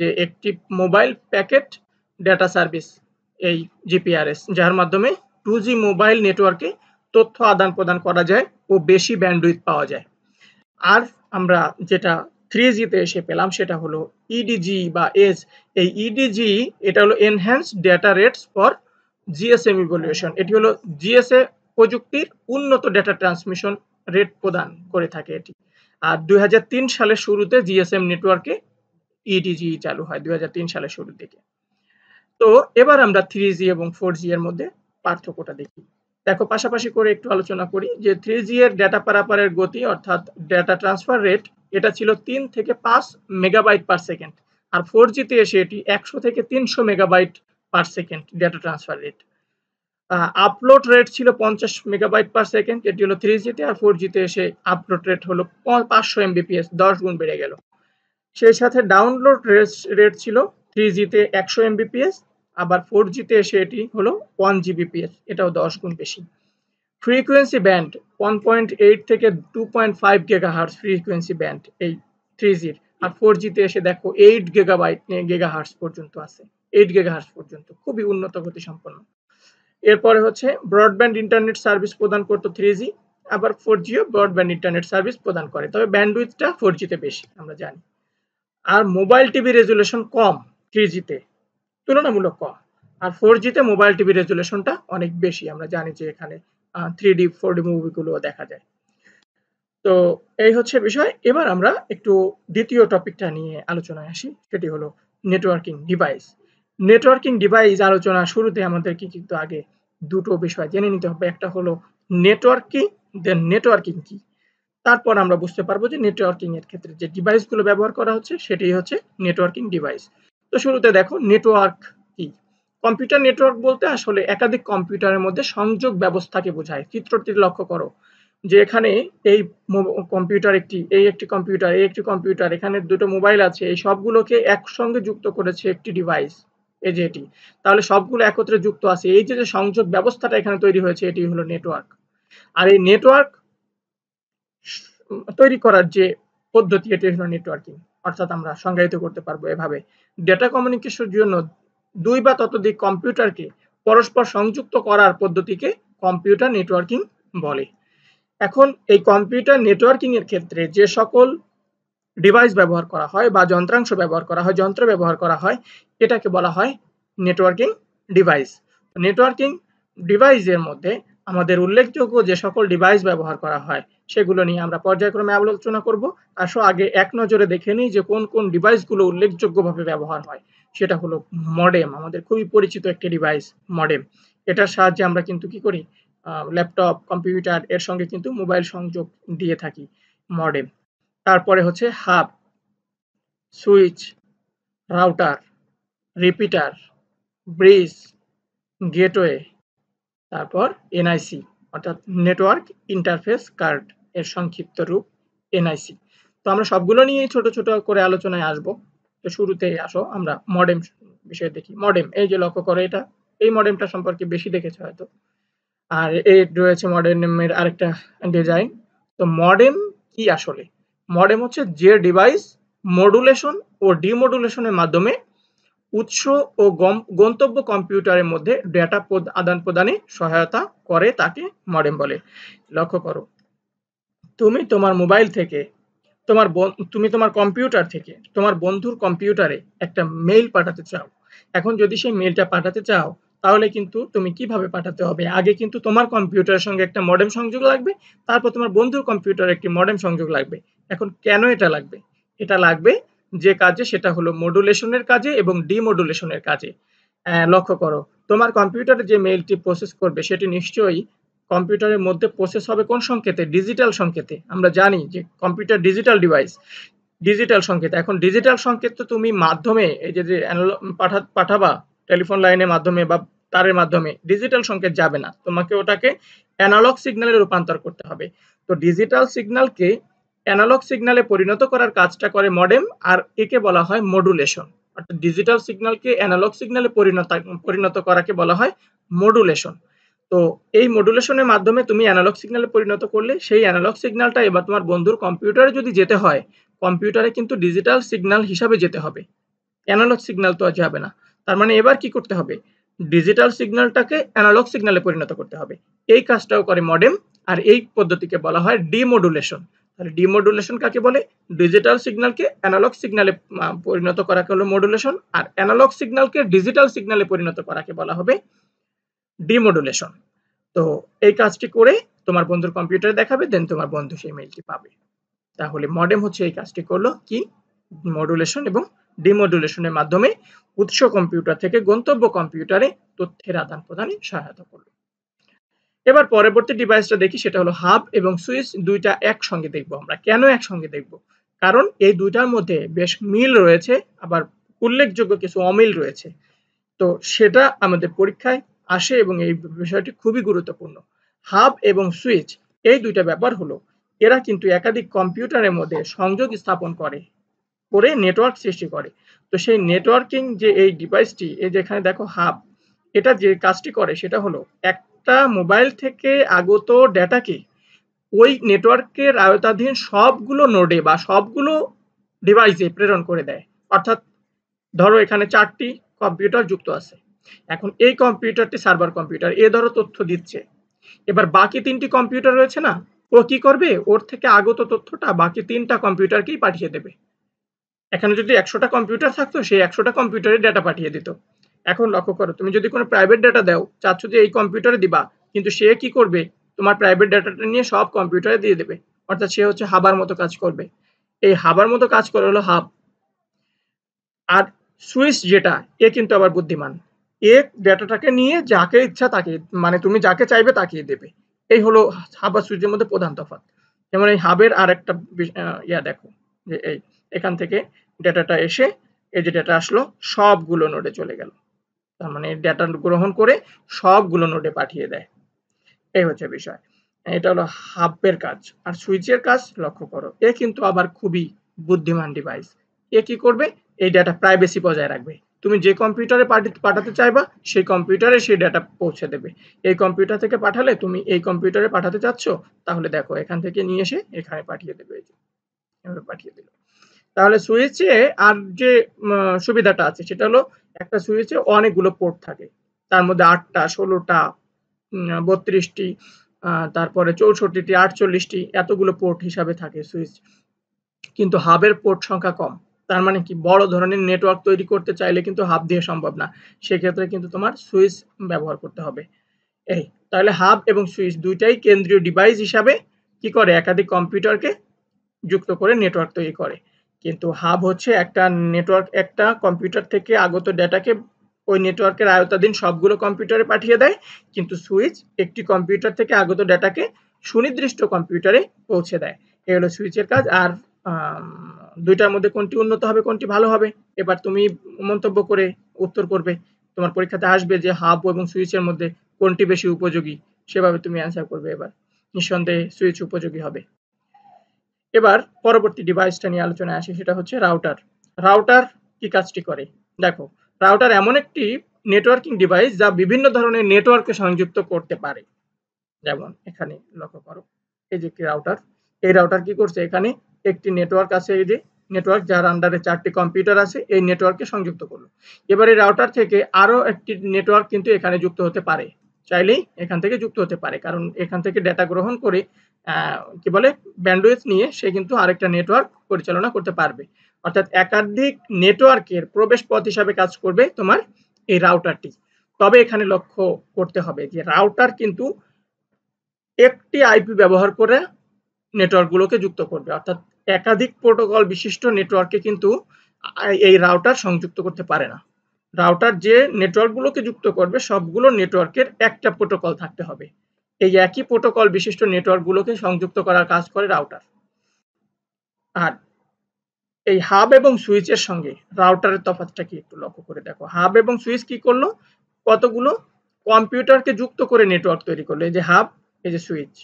যে একটি মোবাইল প্যাকেট ডেটা সার্ভিস এই জিপিআরএস যার মাধ্যমে টু জি মোবাইল নেটওয়ার্কে তথ্য আদান প্রদান করা যায় ও বেশি ব্যান্ডউইথ পাওয়া যায় আর আমরা যেটা থ্রি জিতে এসে পেলাম সেটা হলো ইডিজি e বা এস এই ইডিজি e এটা হলো enhance data rates for GSM evolution এটি হলো জিএসএ প্রযুক্তির উন্নত ডেটা ট্রান্সমিশন রেট প্রদান করে থাকে এটি আর দুই তিন সালের শুরুতে জিএসএম নেটওয়ার্কে ইডিজি চালু হয় দুই সালের শুরুর দিকে তো এবার আমরা থ্রি জি এবং ফোর জি এর মধ্যে পার্থক্যটা দেখি দেখো পাশাপাশি করে একটু আলোচনা করি যে থ্রি এর ডেটা পারাপারের গতি অর্থাৎ ডেটা ট্রান্সফার রেট এটা ছিল তিন থেকে পাঁচ মেগাবাইট পার সেকেন্ড আর ফোর জিতে এসে এটি একশো থেকে তিনশো megabyte per second data transfer rate upload rate ছিল পঞ্চাশ মেগাবাইট পার সেকেন্ড এটি হলো থ্রি জিতে আর ফোর জিতে এসে আপলোড রেট হলো পাঁচশো এমবিপিএস দশ গুণ বেড়ে গেল সেই সাথে ডাউনলোড রেট ছিল থ্রি জিতে একশো এমবিপিএস আবার ফোর জিতে এসে এটি হলো ওয়ান জিবিপিএস এটাও দশ গুণ বেশি frequency band one point eight থেকে two point five giga hertz frequency band এই থ্রি জির আর ফোর জিতে এসে দেখো এইট গেগাবাইট গেগা হার্স পর্যন্ত আছে এইট গেগা হার্স পর্যন্ত খুবই উন্নত গতি সম্পন্ন এরপরে হচ্ছে ব্রডব্যান্ড ইন্টারনেট সার্ভিস প্রদান করতো থ্রি জি আবার ফোর জিও ব্রডব্যান্ড ইন্টারনেট সার্ভিস প্রদান করে তবে ব্যান্ডউইথটা ফোর জিতে বেশি আমরা জানি আর মোবাইল টিভি রেজুলেশন কম থ্রি জিতে তুলনামূলক কম আর ফোর জিতে মোবাইল টিভি রেজুলেশনটা অনেক বেশি আমরা জানি যে এখানে থ্রি ডি ফোর ডি মুভিগুলো দেখা যায় তো এই হচ্ছে বিষয় এবার আমরা একটু দ্বিতীয় টপিকটা নিয়ে আলোচনায় আসি সেটি হলো নেটওয়ার্কিং ডিভাইস নেটওয়ার্কিং ডিভাইস আলোচনা শুরুতে আমাদেরকে কিন্তু আগে দুটো বিষয় জেনে নিতে হবে একটা হলো নেটওয়ার্কিং দেন নেটওয়ার্কিং কি তারপর আমরা বুঝতে পারবো যে নেটওয়ার্কিং এর ক্ষেত্রে যে ডিভাইসগুলো ব্যবহার করা হচ্ছে সেটি হচ্ছে নেটওয়ার্কিং ডিভাইস তো শুরুতে দেখো নেটওয়ার্ক কি কম্পিউটার নেটওয়ার্ক বলতে আসলে একাধিক কম্পিউটারের মধ্যে সংযোগ ব্যবস্থাকে বোঝায় চিত্রটি লক্ষ্য করো যে এখানে এই কম্পিউটার একটি এই একটি কম্পিউটার এই একটি কম্পিউটার এখানে দুটো মোবাইল আছে এই সবগুলোকে একসঙ্গে যুক্ত করেছে একটি ডিভাইস এই যে এটি তাহলে সবগুলো একত্রে যুক্ত আছে এই যে সংযোগ ব্যবস্থাটা এখানে তৈরি হয়েছে এটি হলো নেটওয়ার্ক আর এই নেটওয়ার্ক তৈরি করার যে পদ্ধতি এটি হলো নেটওয়ার্কিং অর্থাৎ আমরা সংজ্ঞায়িত করতে পারবো এভাবে ডেটা কমিউনিকেশনের জন্য দুই বা ততোধিক কম্পিউটারকে পরস্পর সংযুক্ত করার পদ্ধতিকে কম্পিউটার নেটওয়ার্কিং বলে এখন এই কম্পিউটার নেটওয়ার্কিং এর ক্ষেত্রে যে সকল ডিভাইস ব্যবহার করা হয় বা যন্ত্রাংশ ব্যবহার করা হয় যন্ত্র ব্যবহার করা হয় এটাকে বলা হয় নেটওয়ার্কিং ডিভাইস নেটওয়ার্কিং ডিভাইসের মধ্যে আমাদের উল্লেখযোগ্য যে সকল ডিভাইস ব্যবহার করা হয় সেগুলো নিয়ে আমরা পর্যায়ক্রমে আলোচনা করব আসো আগে এক নজরে দেখে নিই যে কোন কোন ডিভাইসগুলো উল্লেখযোগ্যভাবে ব্যবহার হয় সেটা হলো মডেম আমাদের খুবই পরিচিত একটি ডিভাইস মডেম এটার সাহায্যে আমরা কিন্তু কি করি ল্যাপটপ কম্পিউটার এর সঙ্গে কিন্তু মোবাইল সংযোগ দিয়ে থাকি মডেম তারপরে হচ্ছে hub switch router repeater bridge gateway তারপর এনআইসি অর্থাৎ নেটওয়ার্ক ইন্টারফেস কার্ড এর সংক্ষিপ্ত রূপ এনআইসি তো আমরা সবগুলো নিয়েই ছোট ছোট করে আলোচনায় আসব তো শুরুতে আসো আমরা মডেম বিষয়ে দেখি মডেম এই যে লক্ষ্য করে এটা এই মডেমটা সম্পর্কে বেশি দেখেছ হয়তো আর এই রয়েছে মডেমের আরেকটা ডিজাইন তো মডেম কি আসলে মডেম হচ্ছে যে ডিভাইস মডুলেশন ও ডিমডুলেশনের মাধ্যমে উৎস ও গন্তব্য কম্পিউটারের মধ্যে ডেটা আদান প্রদানে সহায়তা করে তাকে মডেম বলে লক্ষ্য করো তুমি তোমার মোবাইল থেকে তোমার তুমি তোমার কম্পিউটার থেকে তোমার বন্ধুর কম্পিউটারে একটা মেইল পাঠাতে চাও এখন যদি সেই মেইলটা পাঠাতে চাও তাহলে কিন্তু তুমি কিভাবে পাঠাতে হবে আগে কিন্তু তোমার কম্পিউটারের সঙ্গে একটা মডেম সংযোগ লাগবে তারপর তোমার বন্ধুর কম্পিউটারে একটি মডেম সংযোগ লাগবে এখন কেন এটা লাগবে এটা লাগবে যে কাজে সেটা হলো মডুলেশনের কাজে এবং ডিমডুলেশনের কাজে লক্ষ্য করো তোমার কম্পিউটারে যে মেইলটি প্রসেস করবে সেটি নিশ্চয়ই কম্পিউটারের মধ্যে প্রসেস হবে কোন সংকেতে ডিজিটাল সংকেতে আমরা জানি যে কম্পিউটার ডিজিটাল ডিভাইস ডিজিটাল সংকেত এখন ডিজিটাল সংকেত তো তুমি মাধ্যমে এই যে পাঠা পাঠাবা টেলিফোন লাইনের মাধ্যমে বা তারের মাধ্যমে ডিজিটাল সংকেত যাবে না তোমাকে ওটাকে অ্যানালগ সিগন্যালে রূপান্তর করতে হবে তো ডিজিটাল সিগন্যালকে অ্যানালগ সিগন্যালে পরিণত করার কাজটা করে মডেম আর একে বলা হয় মডুলেশন অর্থাৎ ডিজিটাল সিগন্যালকে অ্যানালগ সিগন্যালে পরিণত পরিণত করাকে বলা হয় মডুলেশন তো এই মডুলেশনের মাধ্যমে তুমি অ্যানালগ সিগনালে পরিণত করলে সেই অ্যানালগ সিগনালটা এবার তোমার বন্ধুর কম্পিউটারে যদি যেতে হয় কম্পিউটারে কিন্তু ডিজিটাল সিগনাল হিসাবে যেতে হবে অ্যানালগ সিগনাল তো আজ হবে না তার মানে এবার কি করতে হবে ডিজিটাল সিগন্যালটাকে অ্যানালগ সিগন্যালে পরিণত করতে হবে এই কাজটাও করে মডেম আর এই পদ্ধতিকে বলা হয় ডিমডুলেশন তাহলে ডিমডুলেশন কাকে বলে ডিজিটাল সিগন্যালকে অ্যানালগ সিগন্যালে পরিণত করাকে হলো মডুলেশন আর অ্যানালগ সিগন্যালকে ডিজিটাল সিগন্যালে পরিণত করাকে বলা হবে ডিমোডুলেশন তো এই কাজটি করে তোমার বন্ধুর কম্পিউটারে দেখাবে দেন তোমার বন্ধু সেই মেইলটি পাবে তাহলে মডেম হচ্ছে এই কাজটি করলো কি মডুলেশন এবং ডিমডুলেশনের মাধ্যমে উৎস কম্পিউটার থেকে গন্তব্য কম্পিউটারে তথ্যের আদান প্রদানে সহায়তা করলো এবার পরবর্তী ডিভাইসটা দেখি সেটা হলো হাব এবং সুইচ দুইটা একসঙ্গে দেখবো আমরা কেন একসঙ্গে দেখব কারণ এই দুইটার মধ্যে বেশ মিল রয়েছে আবার উল্লেখযোগ্য কিছু অমিল রয়েছে তো সেটা আমাদের পরীক্ষায় আসে এবং এই বিষয়টি খুবই গুরুত্বপূর্ণ হাব এবং সুইচ এই দুইটা ব্যাপার হলো এরা কিন্তু একাধিক কম্পিউটারের মধ্যে সংযোগ স্থাপন করে করে নেটওয়ার্ক সৃষ্টি করে তো সেই নেটওয়ার্কিং যে এই ডিভাইসটি এই যেখানে দেখো হাব এটা যে কাজটি করে সেটা হলো একটা মোবাইল থেকে আগত ডেটাকে ওই নেটওয়ার্কের আয়তাধীন সবগুলো নোডে বা সবগুলো ডিভাইসে প্রেরণ করে দেয় অর্থাৎ ধরো এখানে চারটি কম্পিউটার যুক্ত আছে এখন এই কম্পিউটারটি সার্ভার কম্পিউটার এ ধরো তথ্য দিচ্ছে এবার বাকি তিনটি কম্পিউটার রয়েছে না ও কি করবে ওর থেকে আগত তথ্যটা বাকি তিনটা কম্পিউটারকেই পাঠিয়ে দেবে এখানে যদি একশোটা কম্পিউটার থাকতো সেই একশোটা কম্পিউটারে ডেটা পাঠিয়ে দিত এখন লক্ষ্য করো তুমি যদি কোনো প্রাইভেট ডেটা দাও চাচ্ছ যে এই কম্পিউটারে দিবা কিন্তু সে কি করবে তোমার প্রাইভেট ডেটাটা নিয়ে সব কম্পিউটারে দিয়ে দেবে অর্থাৎ সে হচ্ছে হাবার মতো কাজ করবে এই হাবার মতো কাজ করে হলো হাব আর সুইচ যেটা এ কিন্তু আবার বুদ্ধিমান এ ডেটাটাকে নিয়ে যাকে ইচ্ছা তাকে মানে তুমি যাকে চাইবে তাকিয়ে দেবে এই হলো হাব আর সুইচের মধ্যে প্রধান তফাৎ যেমন এই হাবের আর একটা ইয়া দেখো যে এই এখান থেকে ডেটাটা এসে এই যে ডেটা আসলো সবগুলো নোডে চলে গেল তার মানে ডেটা গ্রহণ করে সবগুলো নোডে পাঠিয়ে দেয় এই হচ্ছে বিষয় এটা হলো হাবের কাজ আর সুইচের কাজ লক্ষ্য করো এ কিন্তু আবার খুবই বুদ্ধিমান ডিভাইস এ কি করবে এই ডেটা প্রাইভেসি বজায় রাখবে তুমি যে কম্পিউটারে পাঠাতে চাইবা সেই কম্পিউটারে সেই ডেটা পৌঁছে দেবে এই কম্পিউটার থেকে পাঠালে তুমি এই কম্পিউটারে পাঠাতে চাচ্ছ তাহলে দেখো এখান থেকে নিয়ে এসে এখানে পাঠিয়ে দেবে এভাবে পাঠিয়ে দিল তাহলে সুইচে আর যে সুবিধাটা আছে সেটা হলো একটা সুইচে অনেকগুলো পোর্ট থাকে তার মধ্যে আটটা ষোলোটা বত্রিশটি তারপরে চৌষট্টিটি আটচল্লিশটি এতগুলো পোর্ট হিসাবে থাকে সুইচ কিন্তু হাবের পোর্ট সংখ্যা কম তার মানে কি বড় ধরনের নেটওয়ার্ক তৈরি করতে চাইলে কিন্তু হাব দিয়ে সম্ভব না সেক্ষেত্রে কিন্তু তোমার সুইচ ব্যবহার করতে হবে এই তাহলে হাব এবং সুইচ দুইটাই কেন্দ্রীয় ডিভাইস হিসাবে কি করে একাধিক কম্পিউটারকে যুক্ত করে নেটওয়ার্ক তৈরি করে কিন্তু হাব হচ্ছে একটা নেটওয়ার্ক একটা কম্পিউটার থেকে আগত ডেটাকে ওই নেটওয়ার্কের আয়তাধীন সবগুলো কম্পিউটারে পাঠিয়ে দেয় কিন্তু সুইচ একটি কম্পিউটার থেকে আগত ডেটাকে সুনির্দিষ্ট কম্পিউটারে পৌঁছে দেয় এ হলো সুইচের কাজ আর দুইটার মধ্যে কোনটি উন্নত হবে কোনটি ভালো হবে এবার তুমি মন্তব্য করে উত্তর করবে তোমার পরীক্ষাতে আসবে যে হাব এবং সুইচের মধ্যে কোনটি বেশি উপযোগী সেভাবে তুমি অ্যান্সার করবে এবার নিঃসন্দেহে সুইচ উপযোগী হবে এবার পরবর্তী ডিভাইসটা নিয়ে আলোচনায় আসে সেটা হচ্ছে রাউটার রাউটার কি কাজটি করে দেখো রাউটার এমন একটি নেটওয়ার্কিং ডিভাইস যা বিভিন্ন ধরনের নেটওয়ার্কে সংযুক্ত করতে পারে যেমন এখানে লক্ষ্য করো এই যে একটি রাউটার এই রাউটার কি করছে এখানে একটি নেটওয়ার্ক আছে এই যে নেটওয়ার্ক যার আন্ডারে চারটি কম্পিউটার আছে এই নেটওয়ার্কে সংযুক্ত করলো এবার এই রাউটার থেকে আরও একটি নেটওয়ার্ক কিন্তু এখানে যুক্ত হতে পারে চাইলেই এখান থেকে যুক্ত হতে পারে কারণ এখান থেকে ডেটা গ্রহণ করে কি বলে ব্যান্ডউইথ নিয়ে সে কিন্তু আরেকটা নেটওয়ার্ক পরিচালনা করতে পারবে অর্থাৎ একাধিক নেটওয়ার্কের প্রবেশ পথ হিসাবে কাজ করবে তোমার এই রাউটারটি তবে এখানে লক্ষ্য করতে হবে যে রাউটার কিন্তু একটি আইপি ব্যবহার করে নেটওয়ার্কগুলোকে যুক্ত করবে অর্থাৎ একাধিক প্রোটোকল বিশিষ্ট নেটওয়ার্কে কিন্তু এই রাউটার সংযুক্ত করতে পারে না রাউটার যে নেটওয়ার্কগুলোকে যুক্ত করবে সবগুলো নেটওয়ার্কের একটা প্রোটোকল থাকতে হবে এই একই প্রোটোকল বিশিষ্ট নেটওয়ার্কগুলোকে সংযুক্ত করার কাজ করে রাউটার আর এই হাব এবং সুইচের সঙ্গে রাউটারের তফাতটা কি একটু লক্ষ্য করে দেখো হাব এবং সুইচ কি করলো কতগুলো কম্পিউটারকে যুক্ত করে নেটওয়ার্ক তৈরি করলো এই যে হাব এই যে সুইচ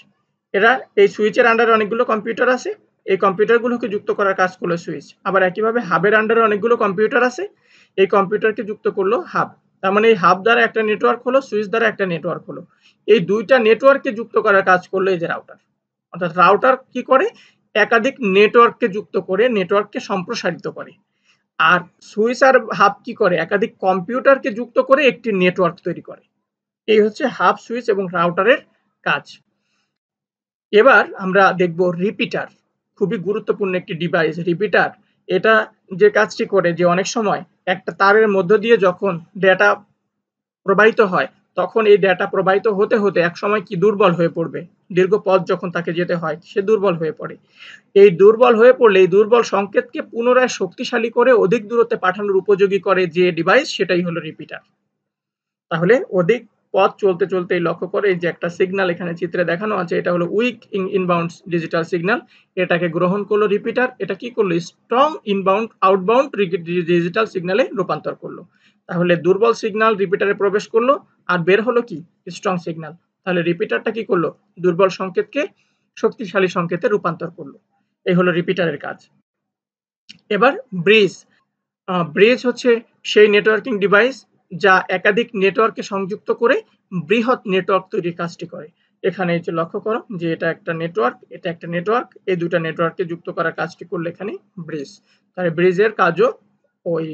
এরা এই সুইচের আন্ডারে অনেকগুলো কম্পিউটার আছে এই কম্পিউটারগুলোকে যুক্ত করার কাজ করলো সুইচ আবার একইভাবে হাবের আন্ডারে অনেকগুলো কম্পিউটার আছে এই কম্পিউটারকে যুক্ত করলো হাব তার মানে এই হাব দ্বারা একটা নেটওয়ার্ক হলো সুইচ দ্বারা একটা নেটওয়ার্ক হলো এই দুইটা নেটওয়ার্ককে যুক্ত করার কাজ করলো এই যে রাউটার অর্থাৎ রাউটার কি করে একাধিক নেটওয়ার্ককে যুক্ত করে নেটওয়ার্ককে সম্প্রসারিত করে আর সুইচ আর হাব কি করে একাধিক কম্পিউটারকে যুক্ত করে একটি নেটওয়ার্ক তৈরি করে এই হচ্ছে হাব সুইচ এবং রাউটারের কাজ এবার আমরা দেখব রিপিটার খুবই গুরুত্বপূর্ণ একটি ডিভাইস রিপিটার এটা যে কাজটি করে যে অনেক সময় একটা তারের মধ্য দিয়ে যখন ডেটা প্রবাহিত হয় তখন এই ডেটা প্রবাহিত হতে হতে এক সময় কি দুর্বল হয়ে পড়বে দীর্ঘ পথ যখন তাকে যেতে হয় সে দুর্বল হয়ে পড়ে এই দুর্বল হয়ে পড়লে এই দুর্বল সংকেতকে পুনরায় শক্তিশালী করে অধিক দূরত্বে পাঠানোর উপযোগী করে যে ডিভাইস সেটাই হলো রিপিটার তাহলে অধিক পথ চলতে এই লক্ষ্য করে এই যে একটা সিগনাল এখানে চিত্রে দেখানো আছে এটা হলো উইক ইনবাউন্ড ডিজিটাল সিগনাল এটাকে গ্রহণ করলো রিপিটার এটা কি করলো স্ট্রং ইনবাউন্ড আউটবাউন্ড ডিজিটাল সিগনালে রূপান্তর করলো তাহলে দুর্বল সিগনাল রিপিটারে প্রবেশ করলো আর বের হলো কি স্ট্রং সিগনাল তাহলে রিপিটারটা কি করলো দুর্বল সংকেতকে শক্তিশালী সংকেতে রূপান্তর করলো এই হলো রিপিটারের কাজ এবার ব্রিজ ব্রিজ হচ্ছে সেই নেটওয়ার্কিং ডিভাইস যা একাধিক নেটওয়ার্ককে সংযুক্ত করে বৃহৎ নেটওয়ার্ক তৈরির কাজটি করে এখানে যে লক্ষ্য করো যে এটা একটা নেটওয়ার্ক এটা একটা নেটওয়ার্ক এই দুটা নেটওয়ার্ককে যুক্ত করার কাজটি করলে এখানে ব্রিজ তাহলে ব্রিজের কাজও ওই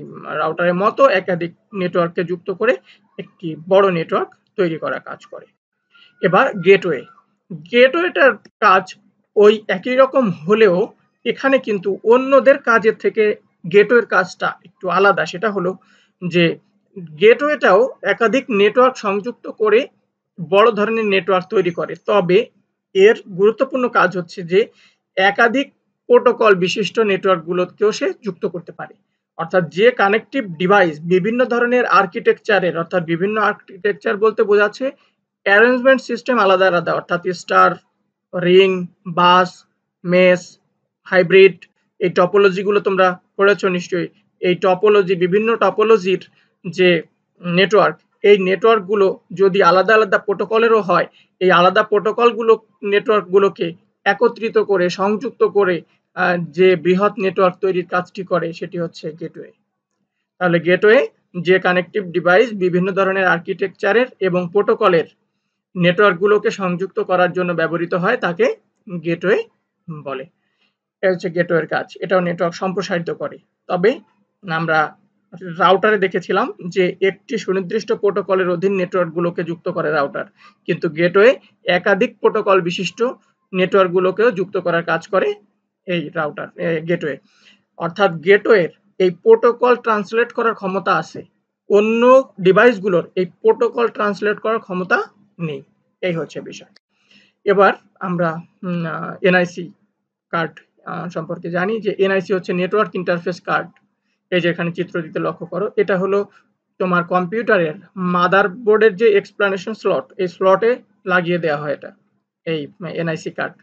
রাউটারের মতো একাধিক নেটওয়ার্ককে যুক্ত করে একটি বড় নেটওয়ার্ক তৈরি করার কাজ করে এবার গেটওয়ে গেটওয়েটার কাজ ওই একই রকম হলেও এখানে কিন্তু অন্যদের কাজের থেকে গেটওয়ের কাজটা একটু আলাদা সেটা হলো যে গেটওয়েটাও একাধিক নেটওয়ার্ক সংযুক্ত করে বড় ধরনের নেটওয়ার্ক তৈরি করে তবে এর গুরুত্বপূর্ণ কাজ হচ্ছে যে একাধিক প্রোটোকল বিশিষ্ট নেটওয়ার্কগুলোকেও সে যুক্ত করতে পারে অর্থাৎ যে কানেকটিভ ডিভাইস বিভিন্ন ধরনের আর্কিটেকচারের অর্থাৎ বিভিন্ন আর্কিটেকচার বলতে বোঝাচ্ছে অ্যারেঞ্জমেন্ট সিস্টেম আলাদা আলাদা অর্থাৎ star ring bus mesh hybrid এই টপোলজিগুলো তোমরা পড়েছ নিশ্চয়ই এই টপোলজি বিভিন্ন টপোলজির যে নেটওয়ার্ক এই নেটওয়ার্কগুলো যদি আলাদা আলাদা প্রোটোকলেরও হয় এই আলাদা প্রোটোকলগুলো নেটওয়ার্কগুলোকে একত্রিত করে সংযুক্ত করে যে বৃহৎ নেটওয়ার্ক তৈরির কাজটি করে সেটি হচ্ছে গেটওয়ে তাহলে গেটওয়ে যে কানেকটিভ ডিভাইস বিভিন্ন ধরনের আর্কিটেকচারের এবং প্রোটোকলের নেটওয়ার্কগুলোকে সংযুক্ত করার জন্য ব্যবহৃত হয় তাকে গেটওয়ে বলে এটা হচ্ছে গেটওয়ের কাজ এটাও নেটওয়ার্ক সম্প্রসারিত করে তবে আমরা রাউটারে দেখেছিলাম যে একটি সুনির্দিষ্ট প্রোটোকলের অধীন নেটওয়ার্কগুলোকে যুক্ত করে রাউটার কিন্তু গেটওয়ে একাধিক প্রোটোকল বিশিষ্ট নেটওয়ার্কগুলোকেও যুক্ত করার কাজ করে এই রাউটার গেটওয়ে অর্থাৎ গেটওয়ের এই প্রোটোকল ট্রান্সলেট করার ক্ষমতা আছে অন্য ডিভাইসগুলোর এই প্রোটোকল ট্রান্সলেট করার ক্ষমতা নেই এই হচ্ছে বিষয় এবার আমরা এনআইসি কার্ড সম্পর্কে জানি যে এনআইসি হচ্ছে নেটওয়ার্ক ইন্টারফেস কার্ড এই যে এখানে চিত্র দিতে লক্ষ্য করো এটা হলো তোমার কম্পিউটারের মাদার বোর্ডের যে এক্সপ্লানেশন স্লট এই স্লটে লাগিয়ে দেওয়া হয় এটা এই এনআইসি কার্ড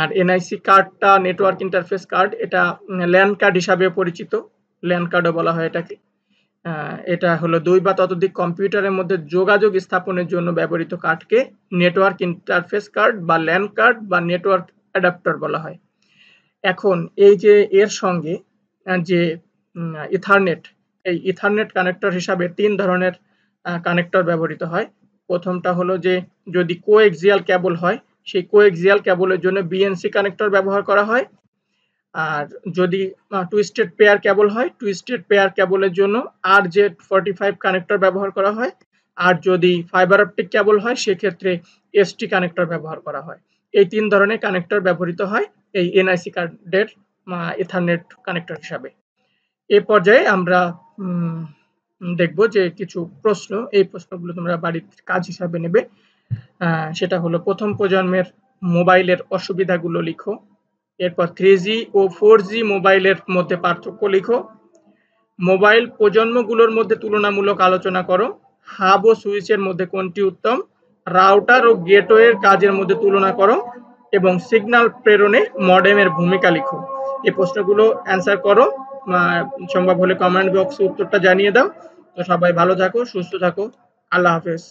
আর এনআইসি কার্ডটা নেটওয়ার্ক ইন্টারফেস কার্ড এটা ল্যান্ড কার্ড হিসাবে পরিচিত ল্যান্ড কার্ডও বলা হয় এটাকে এটা হলো দুই বা ততোধিক কম্পিউটারের মধ্যে যোগাযোগ স্থাপনের জন্য ব্যবহৃত কার্ডকে নেটওয়ার্ক ইন্টারফেস কার্ড বা ল্যান্ড কার্ড বা নেটওয়ার্ক অ্যাডাপ্টার বলা হয় এখন এই যে এর সঙ্গে যে ইথারনেট এই ইথারনেট কানেক্টর হিসাবে তিন ধরনের কানেক্টর ব্যবহৃত হয় প্রথমটা হলো যে যদি কোএক্সিয়াল ক্যাবল হয় সেই কোএক্সিয়াল ক্যাবলের জন্য বিএনসি কানেক্টর ব্যবহার করা হয় আর যদি টুইস্টেড পেয়ার ক্যাবল হয় টুইস্টেড পেয়ার ক্যাবলের জন্য R J forty five connector ব্যবহার করা হয় আর যদি ফাইবার অপটিক ক্যাবল হয় সেক্ষেত্রে এসটি কানেক্টর ব্যবহার করা হয় এই তিন ধরনের কানেক্টর ব্যবহৃত হয় এই এনআইসি কার্ডের ইথারনেট কানেক্টর হিসাবে এ পর্যায়ে আমরা দেখব যে কিছু প্রশ্ন এই প্রশ্নগুলো তোমরা বাড়ির কাজ হিসাবে নেবে সেটা হলো প্রথম প্রজন্মের মোবাইলের অসুবিধাগুলো লিখো এরপর থ্রি ও ফোর মোবাইলের মধ্যে পার্থক্য লিখো মোবাইল প্রজন্মগুলোর মধ্যে তুলনামূলক আলোচনা করো হাব ও সুইচের মধ্যে কোনটি উত্তম রাউটার ও গেটওয়ের কাজের মধ্যে তুলনা করো এবং সিগন্যাল প্রেরণে মডেমের ভূমিকা লিখো এই প্রশ্নগুলো অ্যান্সার করো সম্ভব হলে কমেন্ট বক্সে উত্তরটা জানিয়ে দাও তো সবাই ভালো থাকো সুস্থ থাকো আল্লাহ হাফেজ